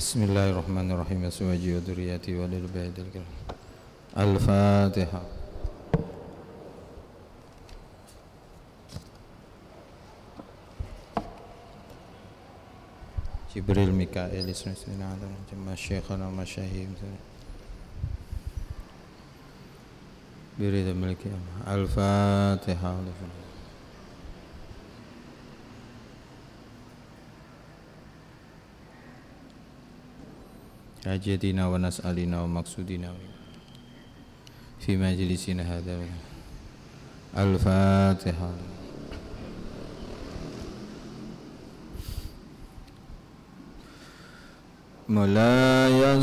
بسم الله الرحمن الرحيم أزواجي ودرياتي وللبيت الكريم الفاتحة جبريل ميكائيل اسم سيدنا آدم جمع شيخنا ومشاهيم بريد الملك الفاتحة الفاتحة Rajatina wa nas'alina wa maksudina wa ima Fi majlisina hadha wa Al-Fatiha Mula ya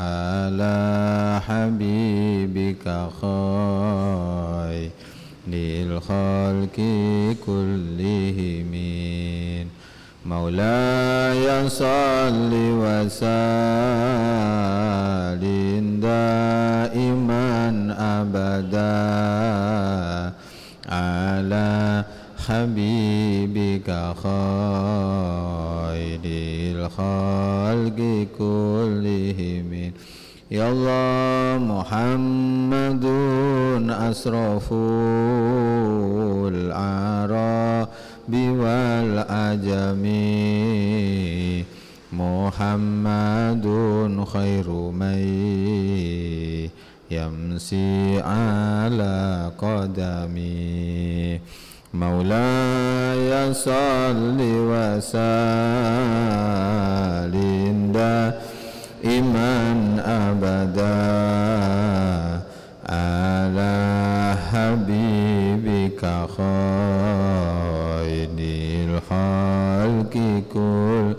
Ala habibika للخلق كلهم مولاي صل وسلم دائما أبدا على حبيبك خير الخلق كلهم يا الله محمد أسرف العرب والعجم محمد خير من يمسي على قدمي مولاي صل وسلم iman abada ala habibika khairil khalqi kul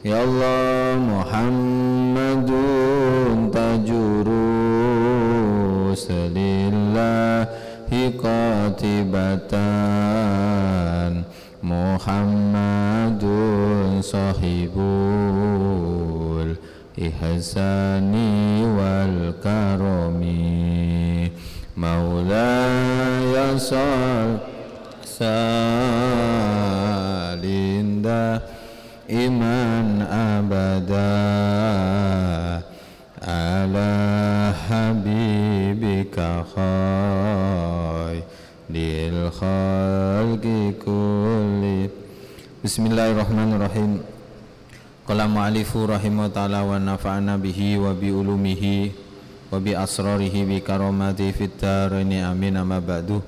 ya Allah Muhammadun tajuru selillahi qatibatan Muhammadun sahibu إحساني والكرم مولاي صل سالندا إيمان أبدا على حبيبك خير للخلق كل بسم الله الرحمن الرحيم Qala ma'alifu rahimahu ta'ala wa nafa'ana bihi wa bi ulumihi wa bi asrarihi bi karamati fit ini amin amma ba'du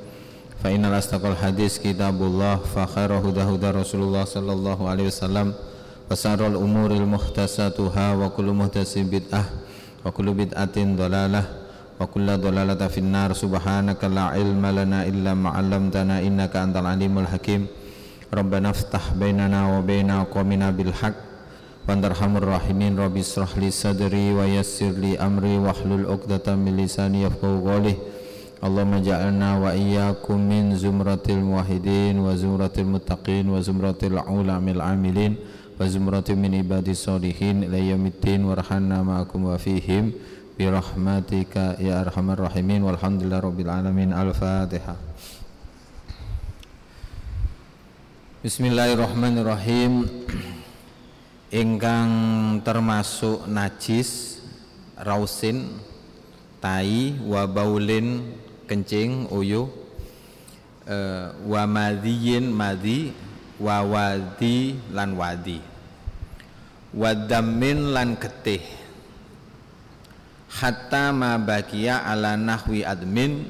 Fa innal astaqal hadis kitabullah fa khairu huda Rasulullah sallallahu alaihi wasallam wa sarul umuril muhtasatuha wa kullu muhtasin bid'ah wa kullu bid'atin dalalah wa kullu dalalata finnar subhanaka la ilma lana illa ma 'allamtana innaka antal alimul hakim Rabbana aftah bainana wa baina qawmina bil haqq Bandarhamur rahimin Rabbi israh li sadri wa yassir li amri wa hlul uqdatan min lisani yafqahu qawli Allahumma ja'alna wa iyyakum min zumratil muwahhidin wa zumratil muttaqin wa zumratil ulamil amilin wa zumratil min ibadis solihin ila yaumiddin warhamna ma'akum wa fihim bi rahmatika ya arhamar rahimin walhamdulillahi rabbil alamin al-fatihah Bismillahirrahmanirrahim ingkang termasuk najis rausin tai wabaulin, kencing uyu uh, wa wawadi madi wa wadi lan wadi wadamin lan getih hatta ma bakia ala nahwi admin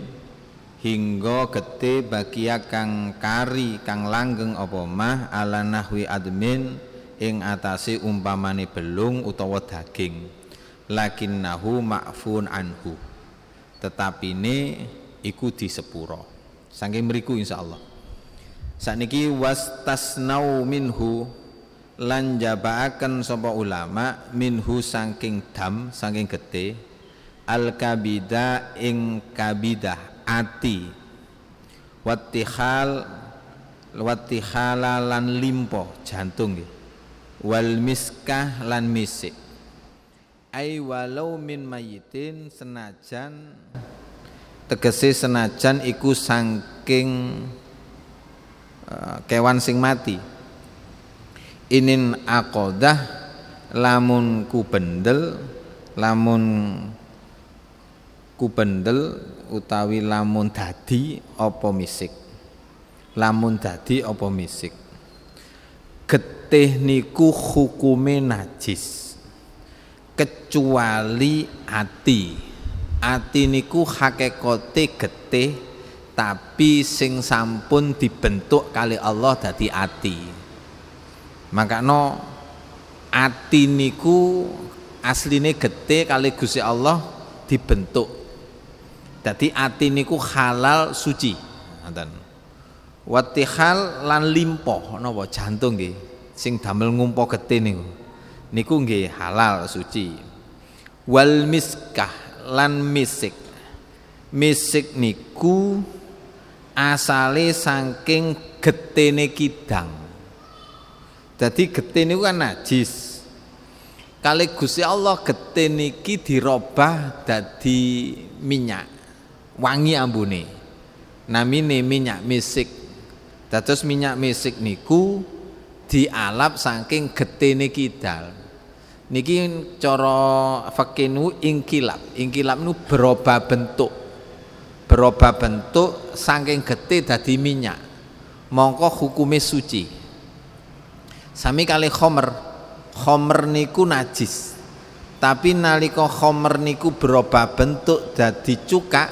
hingga keteh bakia kang kari kang langgeng opomah ala nahwi admin ing atase umpamane belung utawa daging lakin nahu ma'fun anhu tetapi ini iku disepuro saking meriku insya Allah sakniki tasnau minhu lan jabaaken sopo ulama minhu saking dam saking gede al kabida ing kabidah ati watihal wati lan limpo jantung wal miskah lan misik ay walau min mayitin senajan tegese senajan iku sangking eh, kewan sing mati inin akodah lamun ku bendel lamun ku bendel utawi lamun dadi opo misik lamun dadi opo misik Get getih niku hukume najis kecuali ati ati niku hakekote getih tapi sing sampun dibentuk kali Allah dadi ati maka no ati niku asline getih kali Gusti Allah dibentuk dadi ati niku halal suci wati watihal lan limpo nopo jantung nggih sing damel ngumpo getih niku niku nggih halal suci wal miskah lan misik misik niku asale saking getene kidang Jadi getih niku kan najis kali Gusti Allah getih niki dirobah dadi minyak wangi ambune namine minyak misik dados minyak misik niku di dialap saking getene kidal. Niki cara fakinu ingkilap. Ingkilap nu berubah bentuk. Berubah bentuk saking gete dadi minyak. Mongko hukume suci. Sami kali khomer. Khomer niku najis. Tapi nalika khomer niku berubah bentuk dadi cuka,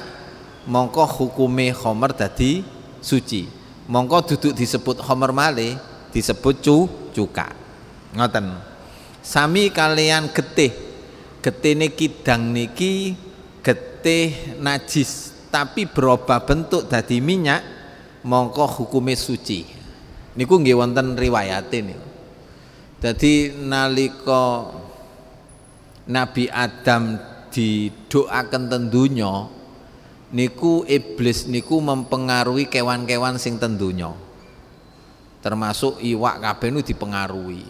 mongko hukume khomer dadi suci. Mongko duduk disebut khomer male disebut cu cuka ngoten sami kalian getih getih niki dang niki getih najis tapi berubah bentuk dadi minyak mongko hukume suci niku nggih wonten riwayat ini dadi nalika Nabi Adam didoakan tentunya, niku iblis niku mempengaruhi kewan-kewan sing tentunya termasuk iwak kabeh nu dipengaruhi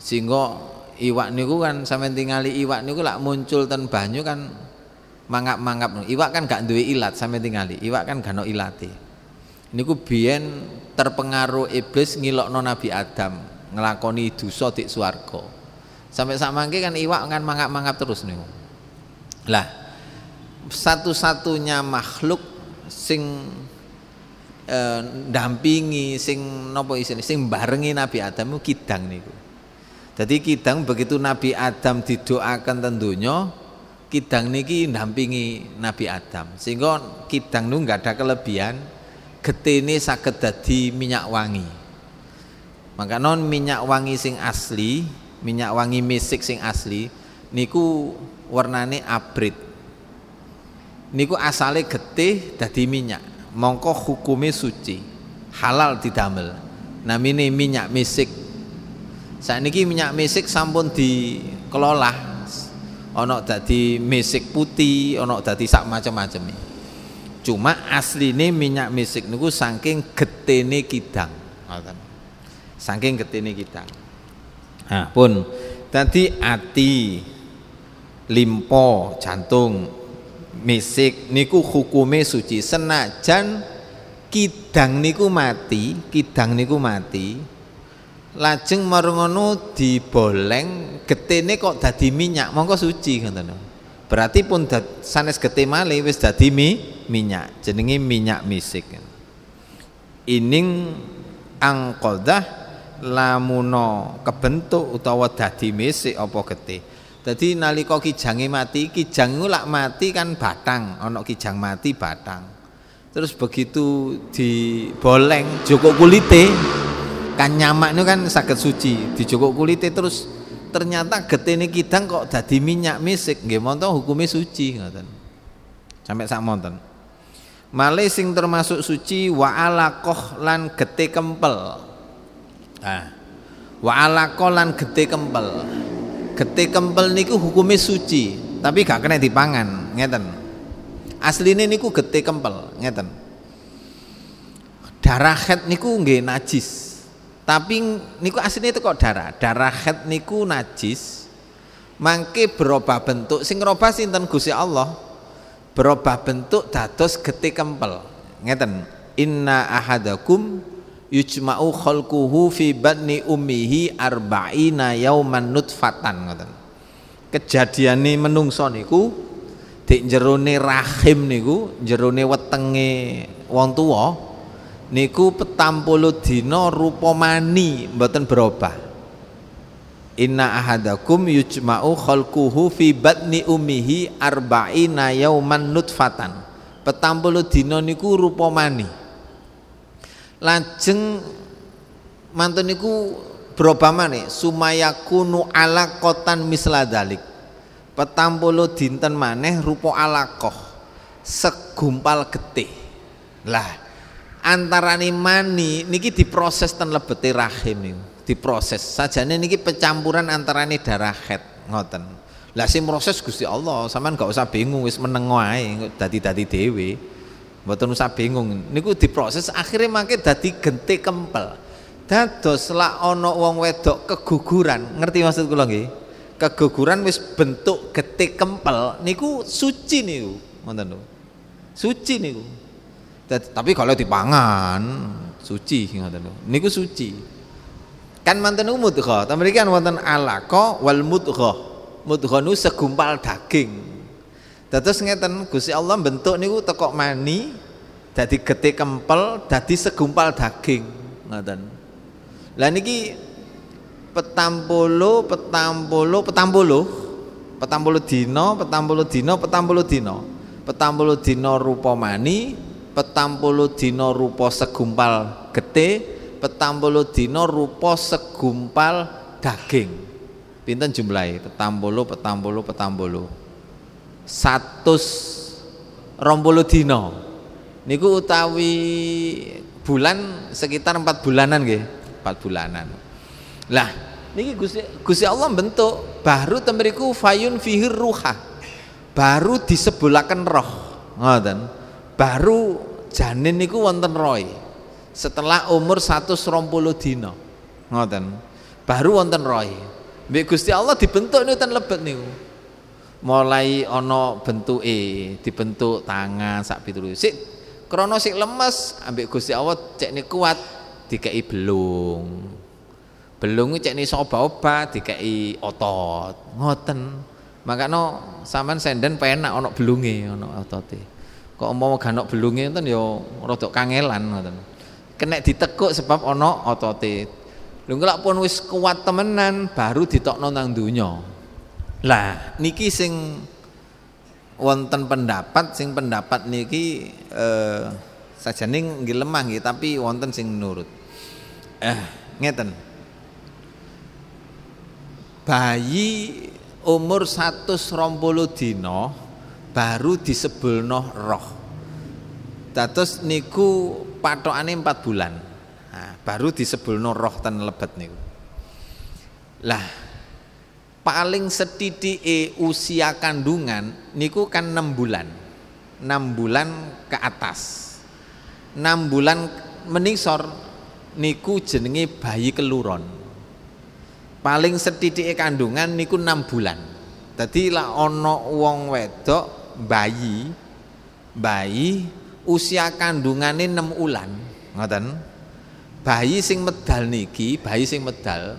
sehingga iwak niku kan sampean tingali iwak niku lak muncul ten banyu kan mangap-mangap iwak kan gak duwe ilat sampean tingali iwak kan gak ono ilati, niku biyen terpengaruh iblis ngilokno Nabi Adam ngelakoni dosa di swarga sampai samangke kan iwak kan mangap-mangap terus niku lah satu-satunya makhluk sing eh, dampingi sing nopo isine sing barengi Nabi Adam kidang niku. Jadi kidang begitu Nabi Adam didoakan tentunya kidang niki dampingi Nabi Adam sehingga kidang nu nggak ada kelebihan getene saged dadi minyak wangi maka non minyak wangi sing asli minyak wangi misik sing asli niku warnane abrit niku asale getih dadi minyak mongko hukumnya suci halal didamel ini minyak misik saat ini minyak misik sampun dikelola ono dadi misik putih ono dadi sak macam-macam cuma asli ini minyak misik niku saking getene kidang saking getene kidang nah pun tadi ati limpo jantung misik niku hukume suci senajan kidang niku mati kidang niku mati lajeng marungono diboleng getene kok dadi minyak mongko suci ngoten berarti pun dad, sanes gete male wis dadi mi, minyak jenenge minyak misik ining angkodah lamuno kebentuk utawa dadi misik apa getih jadi nalika kijange mati, kijang iku lak mati kan batang, onok kijang mati batang. Terus begitu diboleng joko kulite kan nyamak itu kan sakit suci dijoko kulite terus ternyata getene kidang kok jadi minyak misik nggih monto hukumnya suci ngoten. Sampai sak monten. Male sing termasuk suci wa alaqah lan gete kempel. Ah. Wa alaqah lan gete kempel getih kempel niku hukumnya suci tapi gak kena dipangan ngeten Aslinya niku getih kempel ngeten darah head niku nggih najis tapi niku aslinya itu kok darah darah head niku najis mangke berubah bentuk sing ngerubah sinten Gusti Allah berubah bentuk dados getih kempel ngeten inna ahadakum yujma'u khalquhu fi batni ummihi arba'ina yauman nutfatan ngoten. Kejadiane menungso niku di jerone rahim niku, jerone wetenge wong tuwa niku 40 dina rupa mani mboten berubah. Inna ahadakum yujma'u khalquhu fi batni ummihi arba'ina yauman nutfatan. fatan. puluh dina niku rupa mani. Lajeng mantun niku sumaya maneh sumayakunu alaqatan misladalik. dalik, puluh dinten maneh rupo alakoh segumpal getih. Lah antarane mani niki diproses ten lebeti rahim nih diproses sajane niki pecampuran nih darah head ngoten lah sih proses Gusti Allah sama gak usah bingung wis menenguai tadi tadi dewi Mboten usah bingung. Niku diproses akhirnya mangke dadi genti kempel. Dados lak ana wong wedok keguguran, ngerti maksud kula nggih? Keguguran wis bentuk genti kempel niku suci niku, ngoten lho. Suci nih niku. Tapi kalau dipangan suci ngoten lho. Niku suci. Kan manten umut kok, tapi mriki kan wonten alaqa wal mudghah. Mudghah nu segumpal daging. Dados ngeten gusi Allah bentuk niku tekok mani jadi getih kempel jadi segumpal daging ngoten. Lah niki petang puluh, petambolo, petambolo dino, petambolo dino, petambolo dino, petambolo dino rupa mani, petambolo dino rupa segumpal getih, petambolo dino rupa segumpal daging. Pinten jumlahnya Petambolo, petambolo, petambolo satus rompulu dino niku utawi bulan sekitar empat bulanan gih empat bulanan lah niki gusi gusi Allah bentuk baru temeriku fayun fihir ruha baru disebulakan roh ngoten baru janin niku wonten roy setelah umur satu rompulu dino ngoten baru wonten roy Bik Gusti Allah dibentuk nih lebet niku mulai ono bentuk e dibentuk tangan sak pitulu sik krono sik lemes ambek Gusti Allah cek ni kuat dikei belung belung cek ni soba-oba dikei otot ngoten Maka no saman senden penak ono belungi ono otot kok mau ganok belungi itu yo ya rotok kangelan ngoten kena ditekuk sebab ono otot lho pun wis kuat temenan baru ditokno nang dunyong lah niki sing wonten pendapat sing pendapat niki eh, sajaning nggih lemah nggih tapi wonten sing nurut. Eh ngeten. Bayi umur 120 dino baru disebulno roh. Dados niku patokane 4 bulan. Nah, baru disebulno roh ten lebet niku. Lah paling setitik usia kandungan niku kan enam bulan. enam bulan ke atas. enam bulan meningsor niku jenenge bayi keluron. Paling setitik kandungan niku enam bulan. jadi lah ono wong wedok bayi bayi usia kandungan ini 6 bulan ngoten. Bayi sing medal niki, bayi sing medal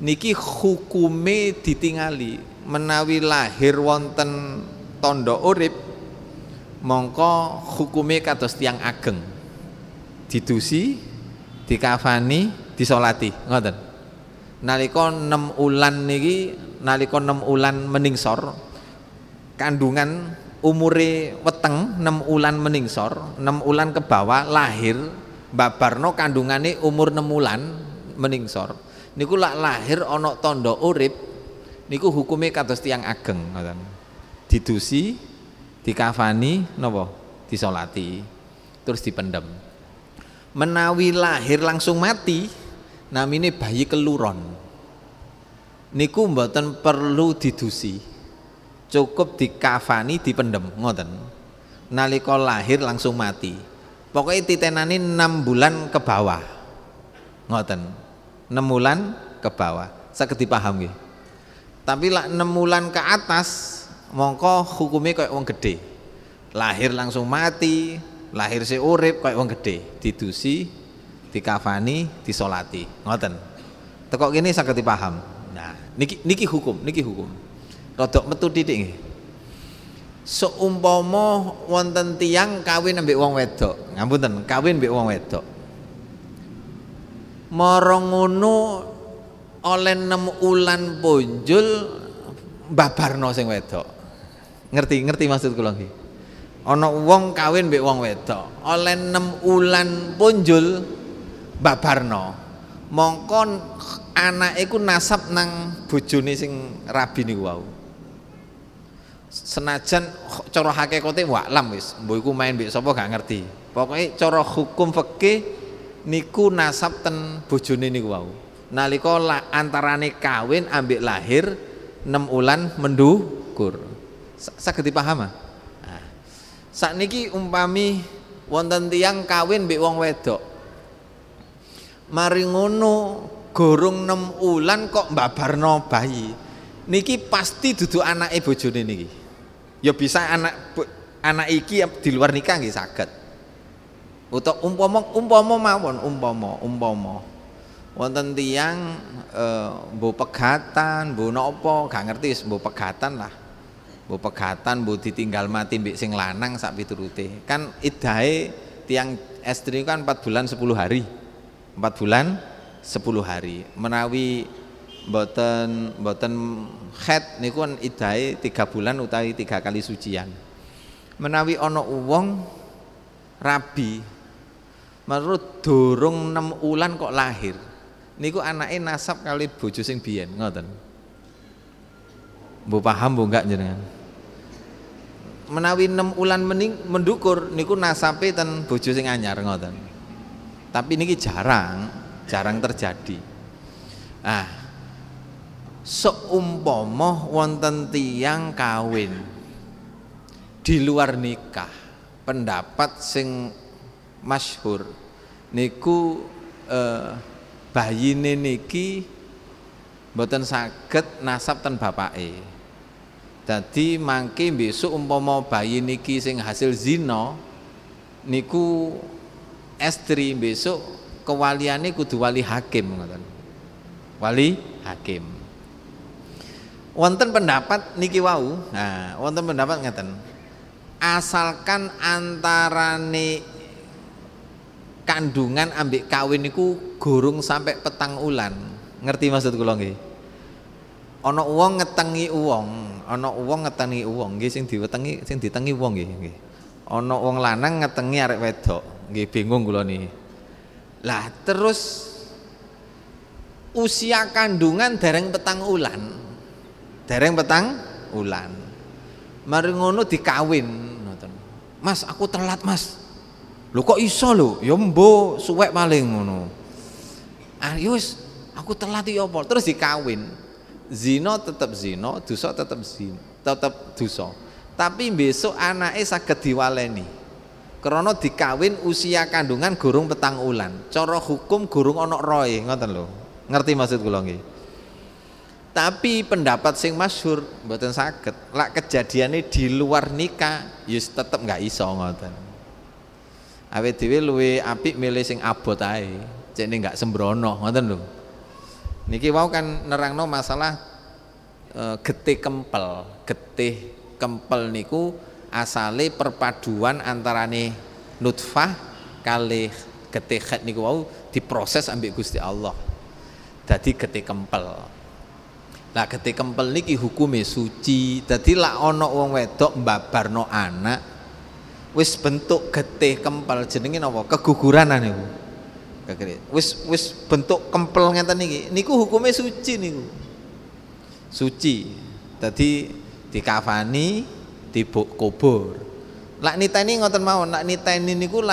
niki hukume ditingali menawi lahir wonten tondo urip mongko hukume kados tiang ageng didusi dikafani disolati ngoten nalika 6 ulan niki nalika 6 ulan meningsor kandungan umure weteng 6 ulan meningsor 6 ulan ke bawah lahir kandungan kandungane umur 6 ulan meningsor niku lak lahir onok tondo urip niku hukumnya kados tiang ageng ngoten. Didusi, dikafani nopo Disolati, terus dipendem. Menawi lahir langsung mati, namine bayi keluron. Niku mboten perlu didusi. Cukup dikafani, dipendem ngoten. Nalika lahir langsung mati. Pokoknya titenani 6 bulan ke bawah. Ngoten nemulan ke bawah sakit paham ya. tapi 6 bulan ke atas mongko hukumnya kayak uang gede lahir langsung mati lahir si urip kayak uang gede didusi dikafani disolati ngoten tekok ini sakit dipaham nah niki niki hukum niki hukum rodok metu didik nggih seumpama wonten tiang kawin ambek wong wedok ngapunten kawin ambek wong wedok mara oleh nem ulan punjul babarno sing wedok ngerti ngerti maksud kula nggih ana wong kawin mbek wong wedok oleh nem ulan punjul babarno mongko anake ku nasab nang bojone sing rabi niku wau senajan cara hakikate waklam wis mbok iku main mbek sapa gak ngerti pokoke cara hukum fikih niku nasab ten bojone niku wau nalika antarane kawin ambek lahir 6 ulan mendukur saged dipaham ah? nah, sakniki umpami wonten tiang kawin mbek wong wedok mari ngono gorong 6 wulan kok mbabarno bayi niki pasti duduk anake bojone niki ya bisa anak anak iki di luar nikah nggih saged Utak umpomo umpomo mawon umpomo umpomo, Wonten tiang e, eh, bu pegatan, bu nopo gak ngerti bu pegatan lah. bu pegatan bu ditinggal mati bik sing lanang sak piturute. Kan idai tiang estri kan 4 bulan 10 hari. 4 bulan 10 hari. Menawi boten boten head niku kan idai tiga bulan utawi tiga kali sucian menawi ono uwong rabi menurut durung 6 ulan kok lahir niku anaknya nasab kali bojo sing biyen ngoten Bu paham Bu enggak jenengan menawi 6 ulan mening mendukur niku nasape ten bojo sing anyar ngoten tapi niki jarang jarang terjadi ah seumpama wonten tiang kawin di luar nikah pendapat sing masyhur niku eh, bayine niki mboten saged nasab ten bapake dadi mangke besok umpama bayi niki sing hasil zina niku estri besok kewaliane kudu wali hakim ngoten wali hakim wonten pendapat niki wau nah wonten pendapat ngeten asalkan antarane kandungan ambek kawin niku gurung sampai petang ulan. Ngerti maksud kula nggih? Ana wong ngetengi uang ana wong ngetengi uang nggih sing diwetengi sing ditengi wong nggih nggih. Ana wong lanang ngetengi arek wedok. Nggih bingung kula nih. Lah terus usia kandungan dereng petang ulan. Dereng petang ulan. Mari ngono dikawin Mas, aku telat, Mas lu kok iso lu Ya mbo suwek paling ngono. Ah yus, ya aku telat ya apa? Terus dikawin. Zino tetap Zino, dosa tetap zino tetap dosa. Tapi besok anaknya sakit diwaleni. Karena dikawin usia kandungan gurung petang ulan. coro hukum gurung onok roy, ngoten lo, Ngerti maksud gue lagi. Tapi pendapat sing masyur buatan sakit Lak kejadiannya di luar nikah, yus ya tetep nggak iso ngoten awet dhewe luwe apik milih sing abot ae cek ini nggak sembrono ngoten lho niki wau kan nerangno masalah e, getih kempel getih kempel niku asale perpaduan antarane nutfah kali getih khat niku wau diproses ambek Gusti Allah jadi getih kempel lah getih kempel niki hukumnya suci jadi lah ono wong wedok mbabarno anak wis bentuk getih kempel jenenge napa keguguran niku wis wis bentuk kempel ngeten niki niku hukumnya suci niku suci tadi di dikafani dibuk kubur lak niteni ngoten mawon lak niteni niku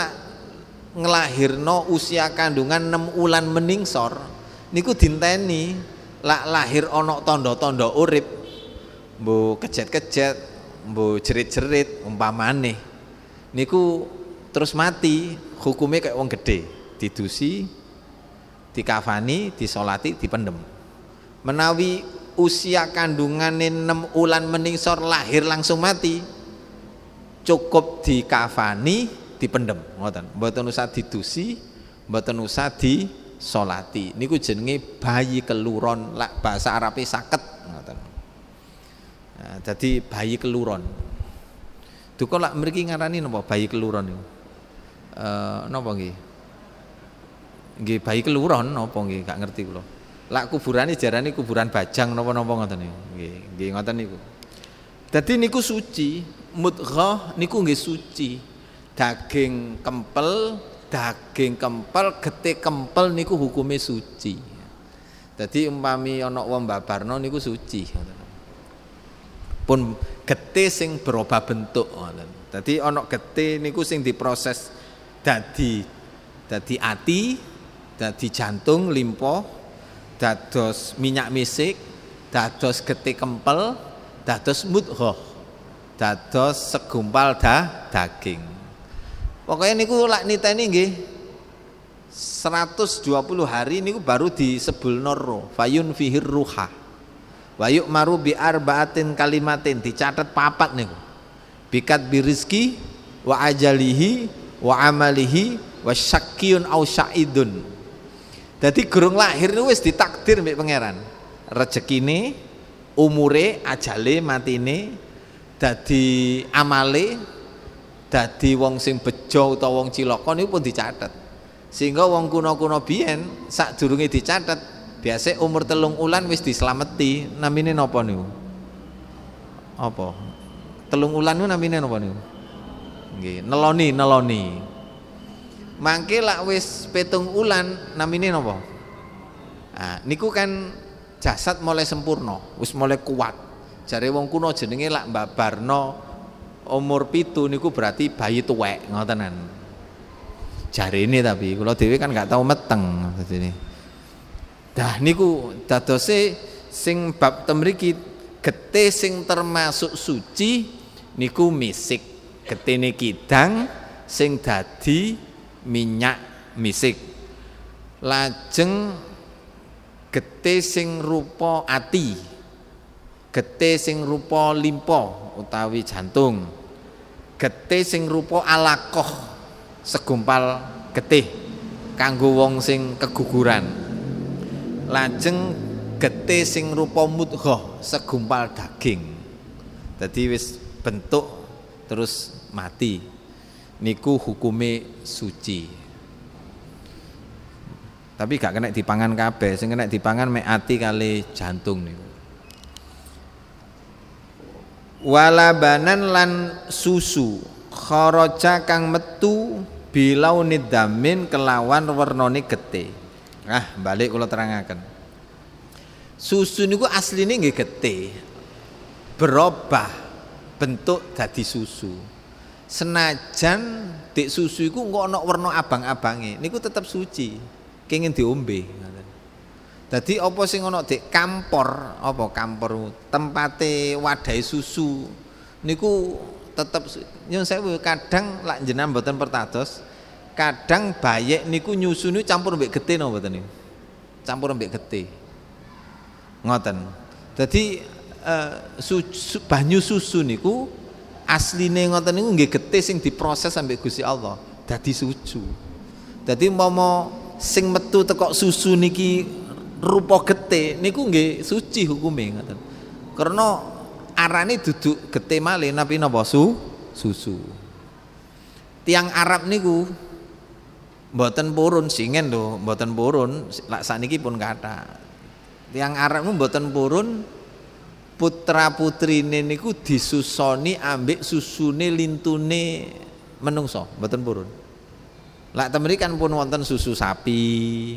ngelahir no usia kandungan 6 ulan meningsor niku dinteni lak lahir onok tondo-tondo urip Bu kejet-kejet bu jerit-jerit umpamane niku terus mati hukumnya kayak wong gede didusi dikafani disolati dipendem menawi usia kandungan 6 ulan meningsor lahir langsung mati cukup dikafani dipendem ngoten mboten usah didusi mboten usah disolati niku jenenge bayi keluron lak bahasa Arabe saket ngoten nah, jadi bayi keluron Duka lak mriki ngarani napa bayi keluron niku. Eh napa nggih? Nggih bayi keluron napa nggih gak ngerti kula. Lak kuburane jarane kuburan bajang napa-napa ngoten niku. Nggih, nggih ngoten niku. Dadi niku suci, mudghah niku nggih suci. Daging kempel, daging kempel, getik kempel niku hukumnya suci. Dadi umpami ana wong babarno niku suci pun getih sing berubah bentuk ngoten. Dadi ana getih niku sing diproses dadi dadi ati, dadi jantung, limpa, dados minyak misik, dados getih kempel, dados mudghah, dados segumpal da daging. Pokoknya niku lak niteni nggih 120 hari niku baru disebul noro fayun fihir ruha Wayuk maru bi arbaatin kalimatin dicatat papat nih, Bikat birizki wa ajalihi wa amalihi wa syakkiyun au syaidun. Jadi gurung lahir niku wis ditakdir Mbak pangeran. ini, umure, ajale, mati ini, dadi amale, dadi wong sing bejo atau wong cilaka niku pun dicatat. Sehingga wong kuno kuna biyen sadurunge dicatat biasa umur telung ulan wis dislameti namine nopo niku apa telung ulan niku namine nopo niku nggih neloni neloni mangke lak wis petung ulan namine nopo nah, niku kan jasad mulai sempurna wis mulai kuat jare wong kuno jenenge lak mbabarno umur pitu niku berarti bayi tuwek ngotenan jari kan ini tapi kalau dewi kan nggak tahu meteng ini Dah niku dadose sing bab temriki gete sing termasuk suci niku misik. Getene kidang sing dadi minyak misik. Lajeng gete sing rupa ati. Gete sing rupa limpa utawi jantung. Gete sing rupa alakoh segumpal getih kanggo wong sing keguguran lajeng gete sing rupa mudghah segumpal daging jadi wis bentuk terus mati niku hukume suci tapi gak kena dipangan kabeh sing kena dipangan mek ati kali jantung niku walabanan lan susu kharaja kang metu bilau nidamin kelawan wernane getih Ah, balik terang terangaken. Susu niku asline nggak getih. Berubah bentuk jadi susu. Senajan di susu niku nggak ana warna abang abangnya niku tetap suci. Kenging diombe ngoten. Jadi apa sing ana di kampor, apa kampor tempate wadai susu niku tetep nyun saya kadang lak jenam mboten pertados kadang bayek niku nih campur mbek getih napa mboten campur mbek getih ngoten dadi uh, su, su, banyu susu niku asline ngoten niku nggih getih sing diproses sampai Gusti Allah dadi susu dadi momo sing metu tekok susu niki rupa getih niku nggih suci hukume ngoten karena arane duduk getih malih napi napa su susu tiang Arab niku Mboten purun singen tuh, mboten purun lak saniki pun kata. Yang Arab mboten purun putra putrine niku disusoni ambek susune lintune menungso, mboten purun. Lak temeri kan pun wonten susu sapi,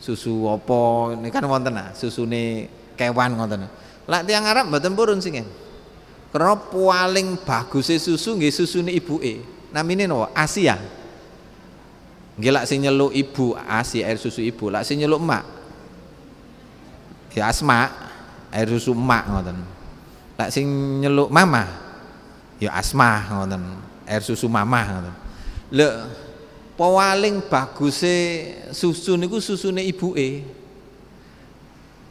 susu opo, ini kan wonten lah, susune kewan wonten Lak tiang Arab mboten purun singen. Karena paling bagus susu nggih susune ibuke. Namine napa? Asia. Nggih lak sing nyeluk ibu ASI air susu ibu, lak sing nyeluk emak. Ya asma, air susu emak ngoten. Lak sing nyeluk mama ya asma ngoten, air susu mama ngoten. Lek paling baguse susu niku susune ibuke.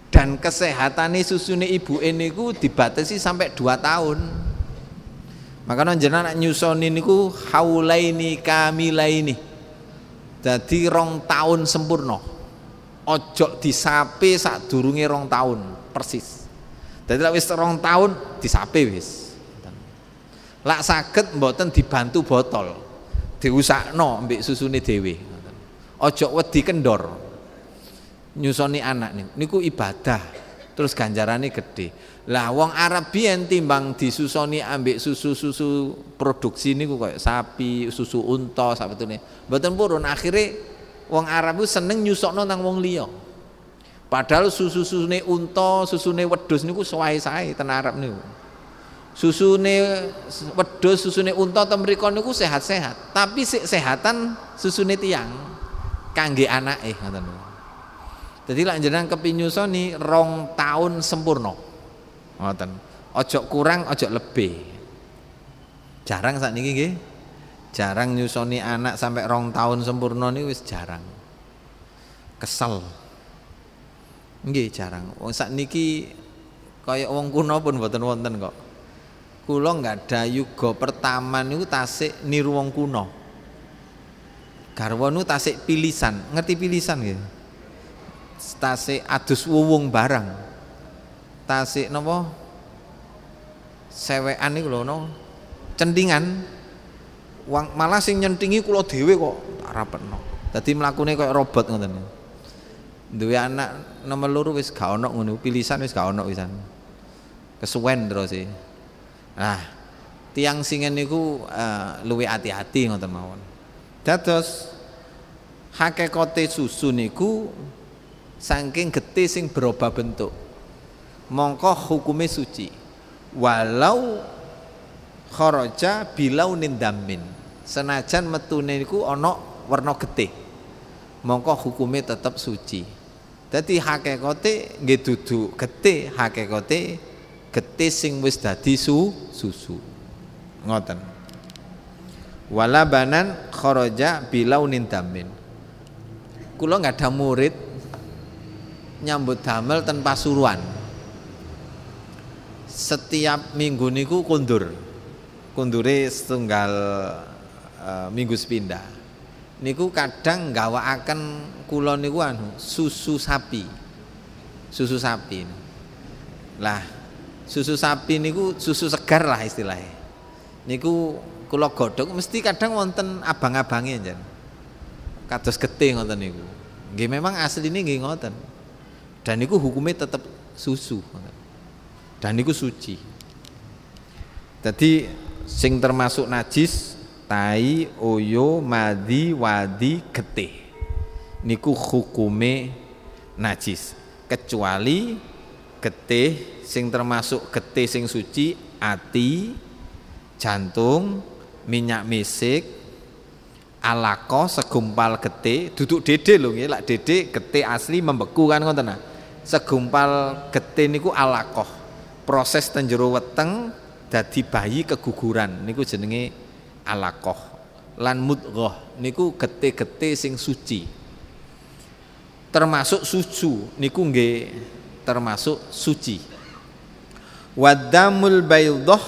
Dan kesehatane susune ibuke niku dibatasi sampai 2 tahun. Makanya jenengan nyusoni niku haulaini kamilaini. Jadi rong tahun sempurna. Ojo disape durungi rong tahun persis. jadi lek wis rong tahun disape wis. Lak sakit mboten dibantu botol. Diusakno mbek susune dhewe. ojok wedi kendor. Nyusoni anak nih, niku ibadah. Terus ganjarane gede. Lah wong Arab biyen timbang disusoni ambek susu-susu produksi niku kayak sapi, susu unta sapetune. Mboten purun akhire wong Arab seneng nyusokno nang wong liya. Padahal susu-susune unta, susune wedhus niku suwahe-sahe ten Arab niku. Susune wedhus, susune unta ten mriku niku sehat-sehat, tapi sik sehatan susune tiang kangge anake ngoten. Jadi lak jenengan kepinyusoni rong tahun sempurna ngoten ojo kurang ojo lebih jarang saat ini gini jarang nyusoni anak sampai rong tahun sempurna nih wis jarang kesel gini jarang wong oh, saat niki kaya wong kuno pun buatan wonten kok kulo nggak ada yugo pertama nih tasik niru wong kuno garwa tasik pilisan ngerti pilisan gitu? tasik adus wuwung barang tasik nopo, sewekan niku lho no. cendingan wang, malah sing nyentingi kula dhewe kok tak rapetno dadi mlakune koyo robot ngoten duwe anak nomor loro wis gak ono ngono pilisan wis gak ono pisan kesuwen terus sih nah tiang singen niku uh, eh, luwih hati-hati ngoten mawon dados hakikate susu niku saking getih sing berubah bentuk mongko hukume suci walau kharaja bilau nindamin senajan metune niku ana werna getih mongko hukume tetap suci dadi hakikate nggih dudu getih hakikate getih sing wis dadi su susu ngoten wala banan kharaja bilau nindamin kula nggak ada murid nyambut damel tanpa suruhan setiap minggu niku kundur. Kundure setunggal e, minggu sepindah. Niku kadang akan kulon niku anu susu sapi. Susu sapi. Lah, susu sapi niku susu segar lah istilahnya. Niku kulo godok, mesti kadang wonten abang abangnya jen, Kados keting ngoten niku. gini memang asli nih gini ngoten. Dan niku hukumnya tetap susu ngoten dan niku suci jadi sing termasuk najis tai oyo madi wadi getih niku hukume najis kecuali getih sing termasuk getih sing suci ati jantung minyak misik alako segumpal getih duduk dede lho nggih lak dede getih asli membeku kan ngoten nah segumpal getih niku alakoh proses ten jero weteng dadi bayi keguguran niku jenenge alaqah lan mudghah niku gete-gete sing suci termasuk suju niku nggih termasuk suci wadamul baydah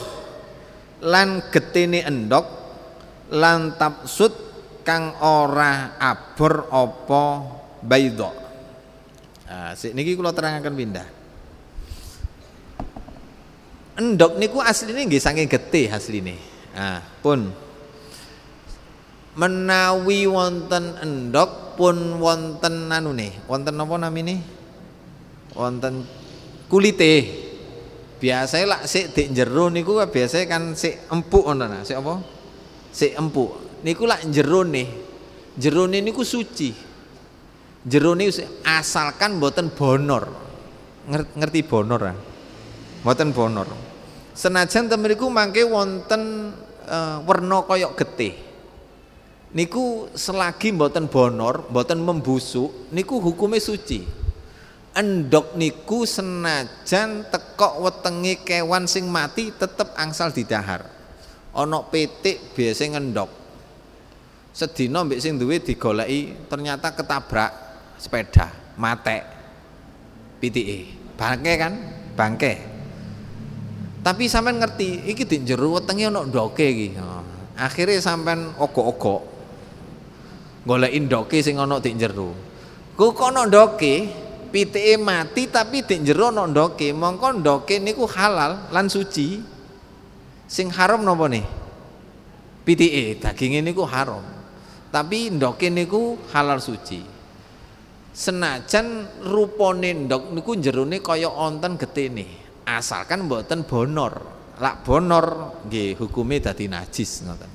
lan getene endok lan tabsud kang ora abur apa baydah nah, niki kula terangaken pindah endok niku asline nggih saking getih asline. Ah pun menawi wonten endok pun wonten nih, wonten apa namine? Wonten kulite. Biasa lak sik dik jeru niku biasa kan si empuk ngono nah, Si apa? Si empuk. Niku nih jerone. Jerone niku suci. Jerone asalkan boten bonor. Ngerti bonor ah? Boten bonor. Senajan temeriku mangke wonten e, werna koyok getih. Niku selagi mboten bonor, mboten membusuk, niku hukumnya suci. Endok niku senajan tekok wetengi kewan sing mati tetep angsal didahar. Onok petik biasa ngendok. sedino mbek sing duwe digoleki ternyata ketabrak sepeda, matek. PTE. Bangke kan? Bangke. Tapi sampean ngerti, iki di jero wetenge ana ndoke iki. Akhire sampean ogok-ogok goleki ndoke sing ono di jero. Ku kok ndoke, pitike mati tapi di jero ana ndoke, mongko ndoke niku halal lan suci. Sing haram napa nih? Pitike daginge niku haram. Tapi ndoke niku halal suci. senajan rupane ndok niku jerone kaya onten getene asalkan mboten bonor lak bonor nggih hukume dadi najis ngoten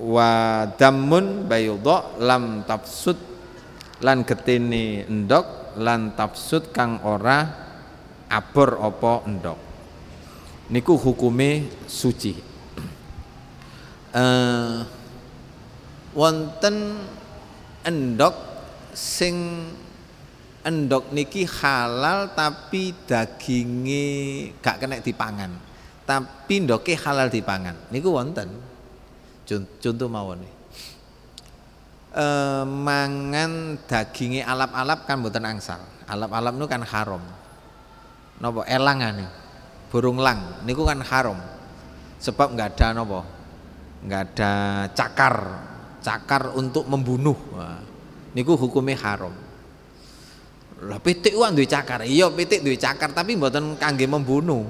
wa damun bayudha lam tafsud lan getene endok lan tafsud kang ora abor apa endok niku hukume suci uh, wonten endok sing endok niki halal tapi dagingnya gak kena dipangan tapi ndoke halal dipangan niku wonten contoh mawon e, mangan dagingnya alap-alap kan buatan angsal alap-alap nu kan haram nopo nih, burung lang niku kan haram sebab nggak ada nopo nggak ada cakar cakar untuk membunuh niku hukumnya haram lah pitik uang duwe cakar. Iya pitik duwe cakar tapi mboten kangge membunuh.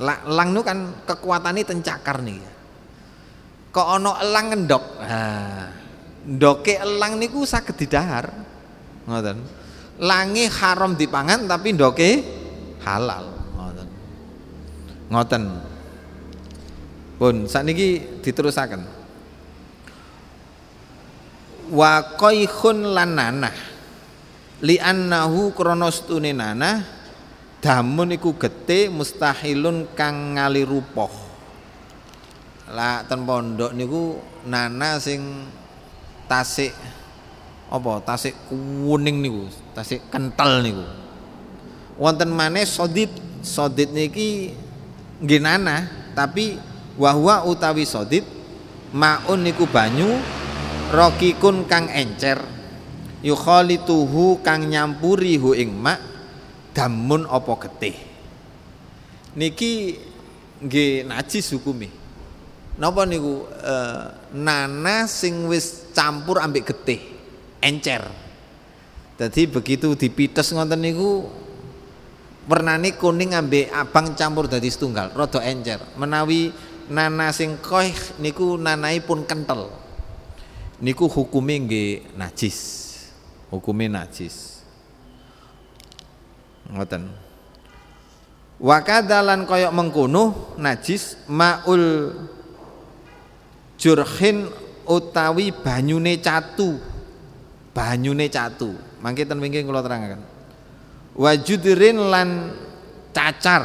Elang nu kan kekuatane ten cakar nih. Kok ono elang ngendok. Ha. Nah, ndoke elang niku saged didahar. Ngoten. Lange haram dipangan tapi ndoke halal. Ngoten. Ngoten. Pun sakniki diterusaken. Wa qaihun lananah li'annahu krana stune nanah damun iku gete mustahilun kang ngali ngalirupoh Lak ten pondok niku nana sing tasik apa tasik kuning niku tasik kental niku wonten maneh sodit sodit niki nggih nana tapi wahwa utawi sodit maun niku banyu rokikun kang encer yukhalituhu kang nyampuri hu ing mak damun apa getih niki nggih najis hukume napa niku e, nana sing wis campur ambek getih encer jadi begitu dipites ngonten niku warnane kuning ambek abang campur dadi setunggal rada encer menawi nana sing koih niku nanai pun kental niku hukume nggih najis hukumnya najis ngoten wakadalan koyok mengkunuh najis maul jurhin utawi banyune catu banyune catu mangke ten kulo kula Wajudirin lan cacar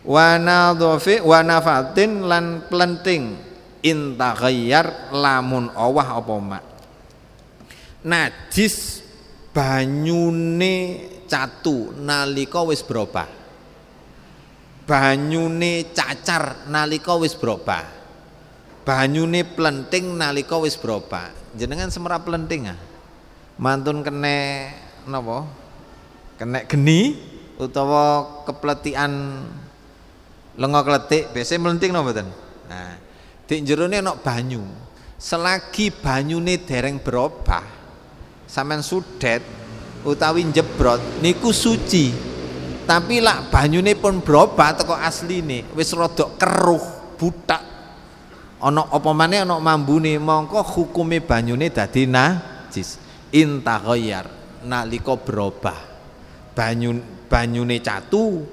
wanadhofi wanafatin lan plenting intaghayyar lamun owah opomak najis banyune catu nalika wis berubah banyune cacar nalika wis berubah banyune pelenting nalika wis berubah jenengan semerap pelenting ah mantun kene napa kene geni utawa kepletian lengo kletik biasanya melenting napa ten? nah di jero ana banyu selagi banyune dereng berubah sampean sudet utawi jebrot niku suci tapi lak banyune pun berubah teko asline wis rodok keruh butak ana apa maneh ana mambune mongko hukume banyune dadi najis intaghayyar nalika berubah banyu banyune catu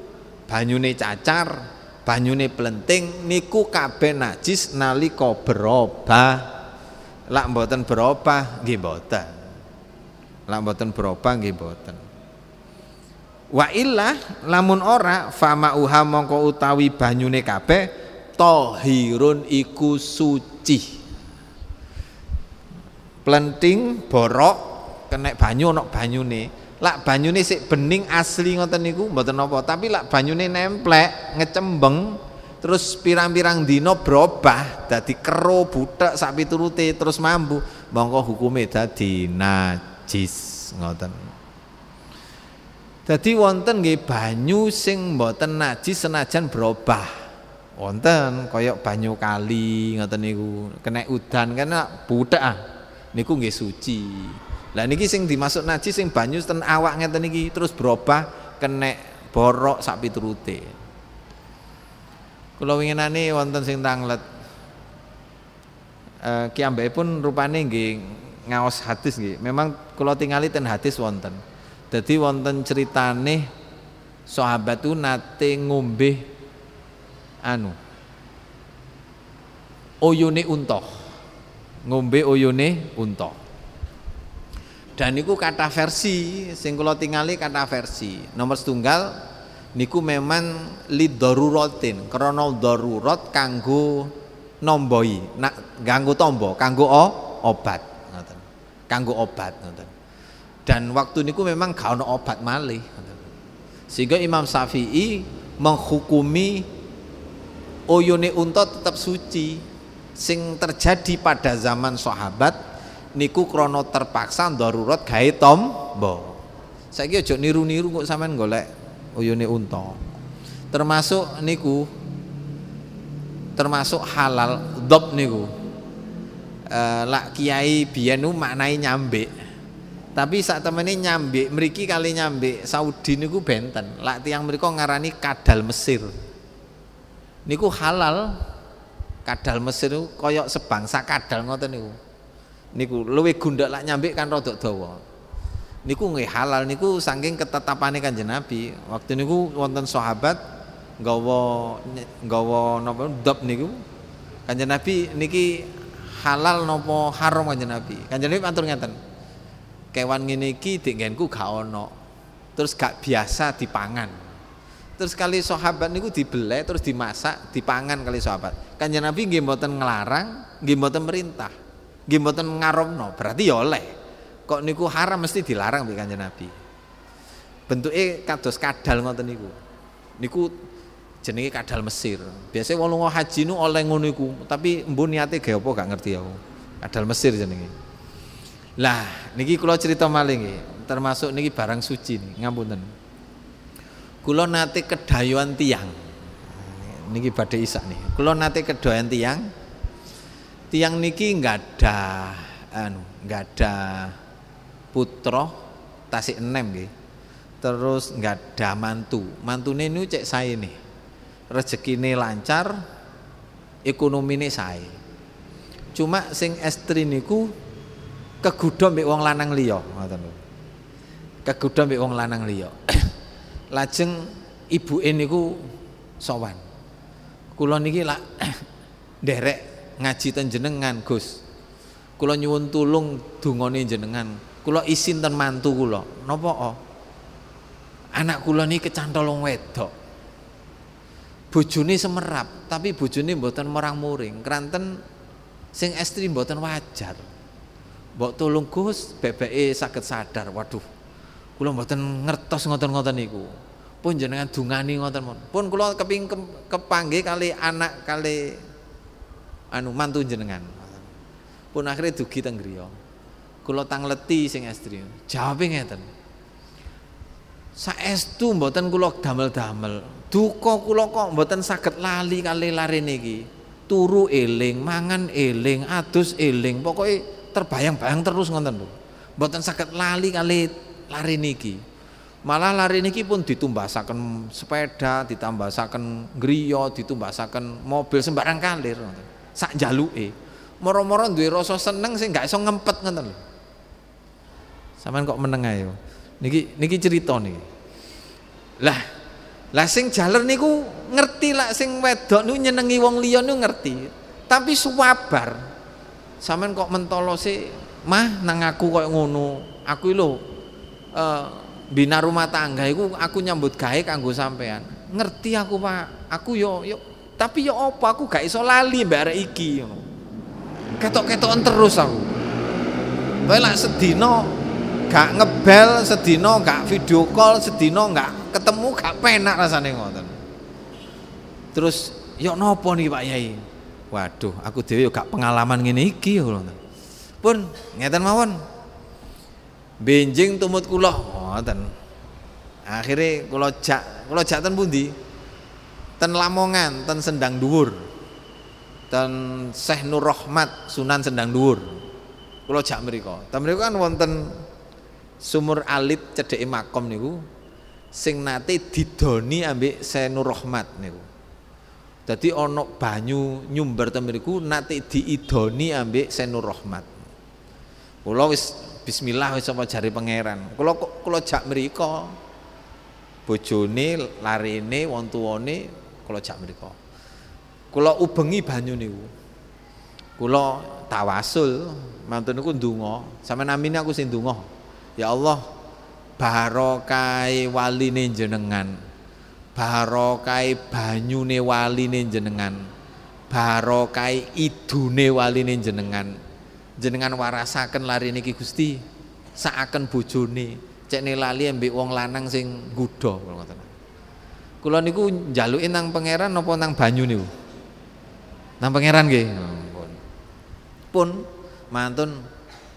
banyune cacar banyune pelenting niku kabeh najis nalika berubah lak mboten berubah nggih mboten lak mboten beropa nggih mboten wa illah lamun ora fama uha mongko utawi banyune kape tohirun iku suci plenting borok kena banyu ana banyune lak banyune sik bening asli ngoten niku mboten napa tapi lak banyune nemplek ngecembeng terus pirang-pirang dino berubah jadi kero butek sak piturute terus mambu mongko hukume dadi najis najis ngoten. jadi wonten nggih banyu sing mboten najis senajan berubah. Wonten koyok banyu kali ngoten niku. Kena udan kena butek ah. Niku nggih suci. Lah niki sing dimaksud najis sing banyu ten awak ngeten niki terus berubah kena borok sak piturute. Kula winginane wonten sing tanglet. Eh pun rupane nggih ngaos hadis nggih. Memang kula tingali ten hadis wonten. Dadi wonten nih sahabat tu nate ngombe anu oyone unta. Ngombe oyone unta. Dan niku kata versi sing kula tingali kata versi. Nomor setunggal niku memang lidaruratin krana darurat kanggo nomboi nak ganggu tombo kanggo o, obat kanggo obat Dan waktu niku memang gak ono obat malih. Sehingga Imam Syafi'i menghukumi oyone unta tetap suci. Sing terjadi pada zaman sahabat niku krono terpaksa darurat gawe tombo. Saiki aja niru-niru kok sampean golek oyone unta. Termasuk niku termasuk halal dop niku Eh, lak kiai Bianu maknai nyambe Tapi saat temene nyambe meriki kali nyambe Saudi niku benten. Lak tiang mereka ngarani kadal Mesir. Niku halal kadal Mesir niku koyok sebangsa kadal ngoten niku. Niku luwe gundak lak nyambe kan rodok dawa. niku nggih halal niku saking ketetapane Kanjeng Nabi. Waktu niku wonten sahabat nggawa nggawa napa dop niku. Kanjeng Nabi niki halal nopo haram kanjeng Nabi. Kanjeng Nabi matur ngeten. Kewan ngene iki denggenku gak ono. Terus gak biasa dipangan. Terus kali sahabat niku dibelek terus dimasak, dipangan kali sahabat. Kanjeng Nabi nggih mboten nglarang, nggih mboten merintah. Nggih mboten ngaromno, berarti ya oleh. Kok niku haram mesti dilarang mbek kanjeng Nabi. Bentuknya kados kadal ngoten niku. Niku jenenge kadal Mesir. Biasanya wong lunga haji nu oleh ngono iku, tapi mbu niate gawe apa gak ngerti aku. Kadal Mesir jenenge. Lah, niki kula cerita malih nggih, termasuk niki barang suci nih, ngapunten. Kula nate kedayuan tiang. Niki badhe isak nih. Kula nate kedayuan tiang. Tiang niki nggak ada anu, nggak ada putra tasik enem nggih. Terus nggak ada mantu. Mantune niku cek saya nih rezekine lancar, ekonomine sae. Cuma sing estri niku kegudha mbek wong lanang liya, ngoten lho. Kegudha mbek wong lanang liya. Lajeng ibuke niku sowan. Kula niki lak nderek ngaji ten jenengan, Gus. Kula nyuwun tulung dungane jenengan. Kula isin ten mantu kula. Napa? Oh? Anak kula niki kecantol wedok bojone semerap tapi bojone mboten merang-muring kranten sing estri mboten wajar mbok tolong Gus bebeke saged sadar waduh kula mboten ngertos ngoten-ngoten niku pun jenengan dungani ngoten mon pun kula keping kepanggih kali anak kali anu mantu jenengan pun akhirnya dugi teng griya kula tangleti sing estri jawabe ngeten saestu mboten kula damel-damel duka kula kok mboten saged lali kali lari niki turu eling mangan eling adus eling pokoknya terbayang-bayang terus ngoten lho mboten saged lali kali lari niki malah lari niki pun ditumbasaken sepeda ditambasaken griya ditumbasaken mobil sembarang kalir ngoten sak jaluke moro-moro duwe rasa seneng sing gak iso ngempet ngoten lho Saman kok meneng ayo niki niki cerita niki lah lah sing jaler niku ngerti lah sing wedok niku nyenengi wong liya niku ngerti. Tapi suwabar. Sampeyan kok mentolose mah nang aku koyo ngono. Aku lho eh, bina rumah tangga iku aku nyambut gawe kanggo sampean. Ngerti aku Pak. Aku yo yo tapi yo apa aku gak iso lali mbak iki Ketok-ketokan terus aku. Kowe lak sedina gak ngebel sedino gak video call sedino gak ketemu gak penak rasanya ngoten terus yuk nopo nih Pak Yai waduh aku dewi gak pengalaman gini iki pun ngeten mawon benjing tumut kuloh, ngoten akhirnya kuloh jak kuloh jak ten pundi ten Lamongan ten Sendang Dhuwur ten Syekh Nur Rahmat Sunan Sendang Dhuwur kula jak mriku ten mriku kan wonten sumur alit cedeki makom niku sing nate didoni ambek Senur Rahmat niku. jadi onok banyu nyumber temeriku mriku nate diidoni ambek Senur Rahmat. kulo wis bismillah wis apa jari pangeran. kulo kula jak mriku bojone, larene, wong tuwane kula jak mriku. Kula ubengi banyu niku. kulo tawasul mantun niku ndungo sama amine aku sing ya Allah barokai wali jenengan barokai banyune wali jenengan barokai idune wali jenengan jenengan warasaken lari niki Gusti saaken bojone cek lali ambek uang lanang sing gudo. Kalau niku jaluin nang pangeran nopo nang banyu nang pangeran gih, ya pun mantun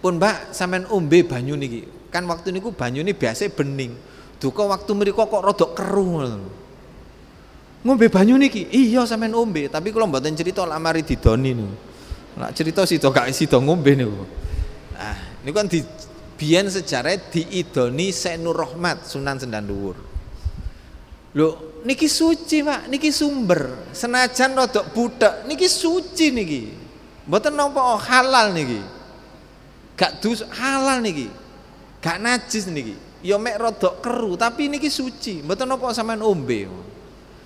pun Mbak sampean umbe banyu niki Kan waktu ini banyu ini biasa bening. Duka waktu mereka kok rodok keruh. Ngombe banyu niki. Iya sama ngombe tapi kalau mbak tanya cerita alamari di doni nih nak cerita sida gak sida ngombe niku. Nah, ini kan di bian sejarah di idoni Senur Rahmat Sunan Sendan lo lo niki suci, mak niki sumber. Senajan rodok buta niki suci niki. Mboten nopo oh, halal niki. Gak dus halal niki. Gak najis niki. Ya mek rodok keru, tapi niki suci. Mboten napa sampean ombe.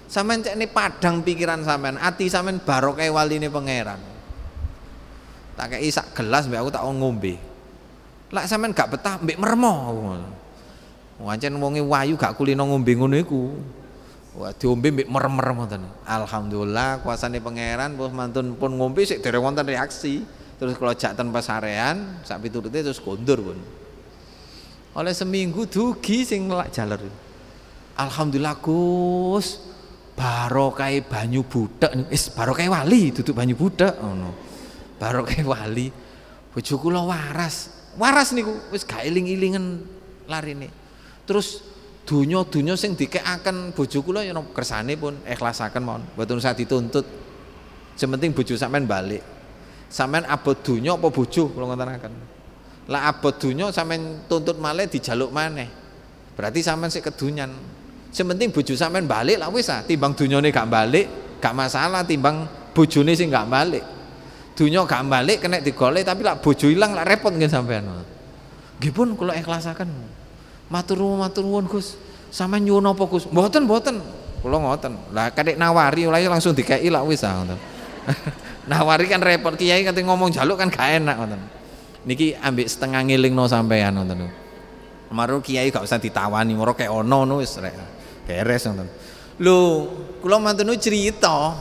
Sampean cek ini padang pikiran sampean, ati sampean barokah waline pangeran. Tak kei sak gelas mbek aku tak ngombe. Lak sampean gak betah mbek mermo. Wancen wonge wayu gak kulino ngombe ngono iku. Wah, diombe mbek mermer ngoten. Alhamdulillah kuasane pangeran wis mantun pun ngombe sik dereng wonten reaksi. Terus kalau jak pasarean, sarean, sak piturute terus kondur pun oleh seminggu dugi sing ngelak jalur alhamdulillah Gus barokai banyu budak is barokai wali duduk banyu budak oh no, barokai wali bujuku lo waras waras niku wis gak iling lari nih, terus dunyo-dunyo sing akan bujuku lo yang kersane pun ikhlasaken mohon, betul usah dituntut sementing bujuk sampean balik sampean abot dunyo apa bujuk, kula ngatakan lah abot dunya samen tuntut di jaluk mana? Berarti samen si kedunyan. Sementing buju samen balik lah wisah. timbang timbang ni gak balik, gak masalah timbang ni sing gak balik. Dunya gak balik kena kole. tapi lah buju ilang lah repot nggih sampaian. gipun kalau kula maturun maturun Gus. samen nyuwun pokus. boten boten kalau ngoten. Lah kadek nawari oleh ya langsung kai lah wisah nawari kan repot kiai kate ngomong jaluk kan gak enak ngoten niki ambek setengah ngelingno sampean tuh. Maru kiai gak usah ditawani, moro kayak ono no wis rek. Beres ngoten. Lho, kula mantenu cerita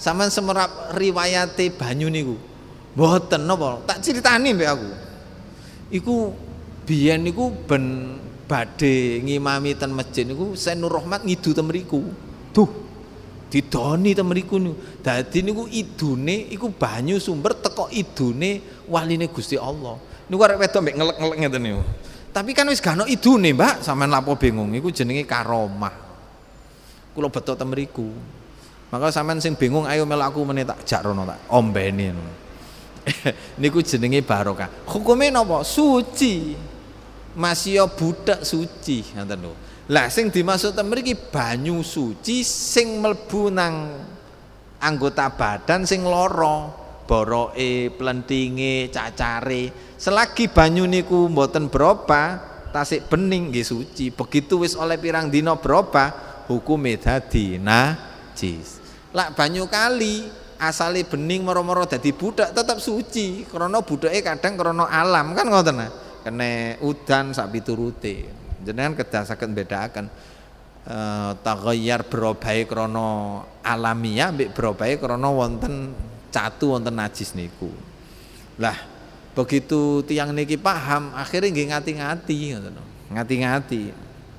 sama semerap riwayate banyu niku. Mboten napa, tak critani be aku. Iku biyen niku ben badhe ngimami ten masjid niku Senur Rahmat ngidu temriku. tuh didoni ta mriku niku. Dadi niku idune iku banyu sumber teko idune waline Gusti Allah. Niku arek wedok mek ngelek-ngelek ngeten niku. Tapi kan wis gak idune, Mbak. Sampeyan lapo bingung, iku jenenge karomah. Kula betok ta mriku. Maka sampean sing bingung ayo melaku aku meneh tak jak rono tak ombeni. niku jenenge barokah. Hukume napa? Suci. Masih ya budak suci, ngoten lho. Lah sing dimaksud mriki banyu suci sing mlebu nang anggota badan sing lara, boroke, plentinge, cacare. Selagi banyu niku mboten berubah, tasik bening nggih suci. Begitu wis oleh pirang dina berubah, hukume dadi najis. lah banyu kali asale bening moro-moro dadi budak tetap suci karena budake kadang karena alam kan ngoten nah. Kene udan sak piturute jenengan kedah saged bedakaken uh, eh, tagayyar berobai krono alamia mbek berobai krana wonten catu wonten najis niku lah begitu tiang niki paham akhirnya nggih ngati-ngati ngoten ngati-ngati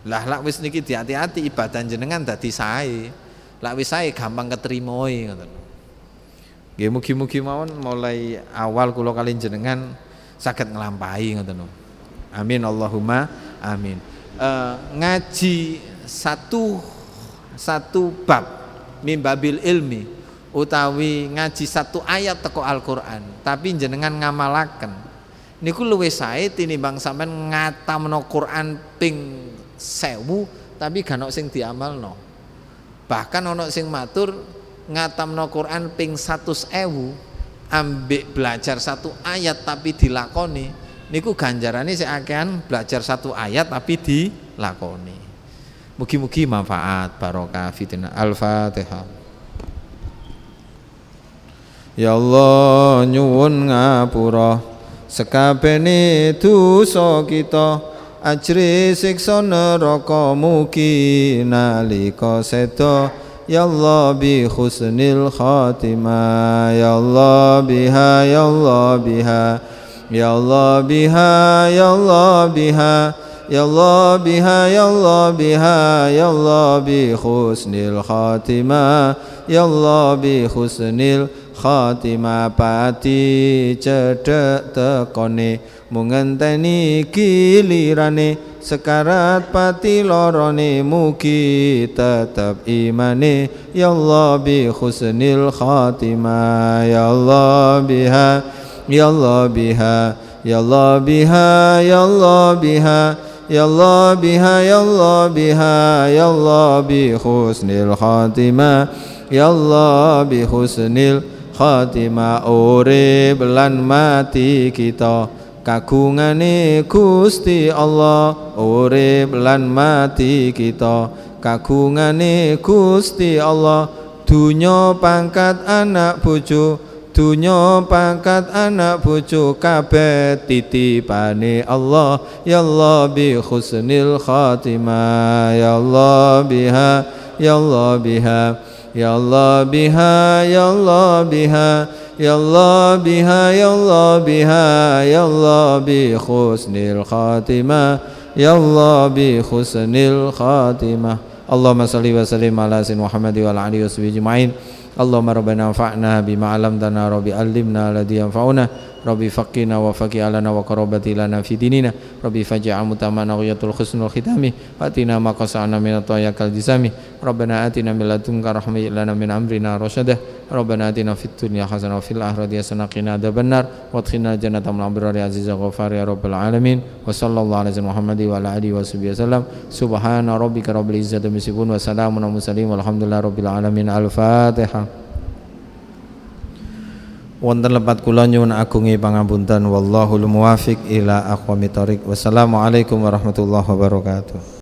lah lak wis niki diati-ati ibadah jenengan dadi sae lak wis sae gampang ketrimoi ngoten nggih mugi-mugi mawon mulai awal kula kali jenengan saged nglampahi ngoten amin Allahumma amin eh, ngaji satu satu bab mimbabil ilmi utawi ngaji satu ayat teko Al-Qur'an tapi jenengan ngamalaken niku luwih sae tinimbang sampean ngatamno Qur'an ping sewu tapi gak ono sing diamalno bahkan ono sing matur ngatamno Qur'an ping satu ewu ambek belajar satu ayat tapi dilakoni niku ganjarane saya akan belajar satu ayat tapi dilakoni. Mugi-mugi manfaat barokah fitnah Al-Fatihah. Ya Allah nyuwun ngapura sekabene dosa kita ajri siksa neraka mugi nalika seda Ya Allah bi husnil khatimah Ya Allah biha Ya Allah biha Ya Allah biha ya Allah biha biha ya Allah biha ya Allah bi husnil khatimah ya Allah bi husnil khatimah pati cedhek tekone mungenteni kilirane sekarat pati lorone mugi tetap imane ya Allah bi husnil khatimah ya Allah biha Ya Allah biha Ya Allah biha Ya Allah biha Ya Allah biha Ya Allah biha Ya Allah bi khatima Ya Allah bi khusnil khatima Uri lan mati kita Kagungan gusti Allah Uri lan mati kita Kagungan gusti Allah Dunya pangkat anak bujuh dunya pangkat anak bucu kabeh titipane Allah ya Allah bi husnil khatimah ya Allah biha ya Allah biha ya Allah biha ya Allah biha ya Allah biha ya Allah biha ya Allah bi husnil khatimah ya Allah bi husnil khatimah Allahumma salli wa sallim ala sayyidina Muhammad wa ala alihi wa sahbihi ajma'in Allahumma rabbana fa'na bima 'allamtana rabbi alimna alladhi yanfa'una Rabbi faqina wa faqi alana wa qarabati lana fi dinina Rabbi mutamana ghiyatul khusnul khitami Fatina ma minatwa yakal toyakal jisami Rabbana atina min rahmi lana min amrina rasyadah Rabbana atina fid dunya hasanah wa fil akhirati hasanah qina adzabannar wa adkhilna jannata ma'al abrar ya aziz ya ghafar ya rabbal alamin wa sallallahu ala sayyidina Muhammad wa ala alihi washabihi wasallam subhana rabbika rabbil izzati amma yasifun wa salamun alal mursalin walhamdulillahi rabbil alamin al fatihah wonten lepat kula nyuwun agungi pangapunten wallahul muwafiq ila aqwamit thoriq wassalamualaikum warahmatullahi wabarakatuh